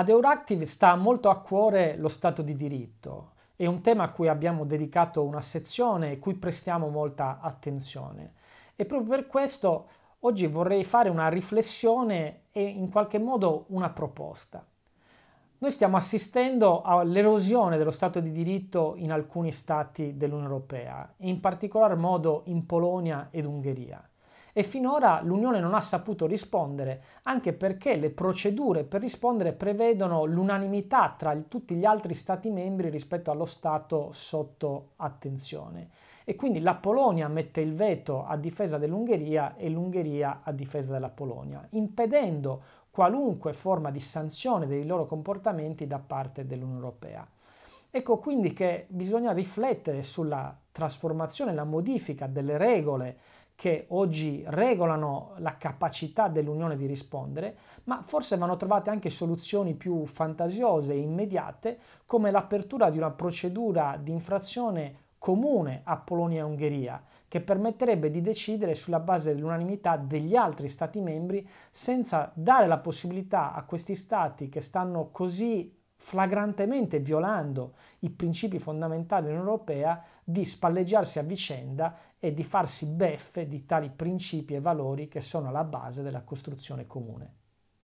Ad Euractiv sta molto a cuore lo Stato di diritto, è un tema a cui abbiamo dedicato una sezione e cui prestiamo molta attenzione. E proprio per questo oggi vorrei fare una riflessione e in qualche modo una proposta. Noi stiamo assistendo all'erosione dello Stato di diritto in alcuni Stati dell'Unione Europea, in particolar modo in Polonia ed Ungheria e finora l'Unione non ha saputo rispondere, anche perché le procedure per rispondere prevedono l'unanimità tra tutti gli altri Stati membri rispetto allo Stato sotto attenzione. E quindi la Polonia mette il veto a difesa dell'Ungheria e l'Ungheria a difesa della Polonia, impedendo qualunque forma di sanzione dei loro comportamenti da parte dell'Unione Europea. Ecco quindi che bisogna riflettere sulla trasformazione, la modifica delle regole che oggi regolano la capacità dell'Unione di rispondere, ma forse vanno trovate anche soluzioni più fantasiose e immediate come l'apertura di una procedura di infrazione comune a Polonia e Ungheria, che permetterebbe di decidere sulla base dell'unanimità degli altri Stati membri senza dare la possibilità a questi Stati che stanno così flagrantemente violando i principi fondamentali dell'Unione Europea, di spalleggiarsi a vicenda e di farsi beffe di tali principi e valori che sono alla base della costruzione comune.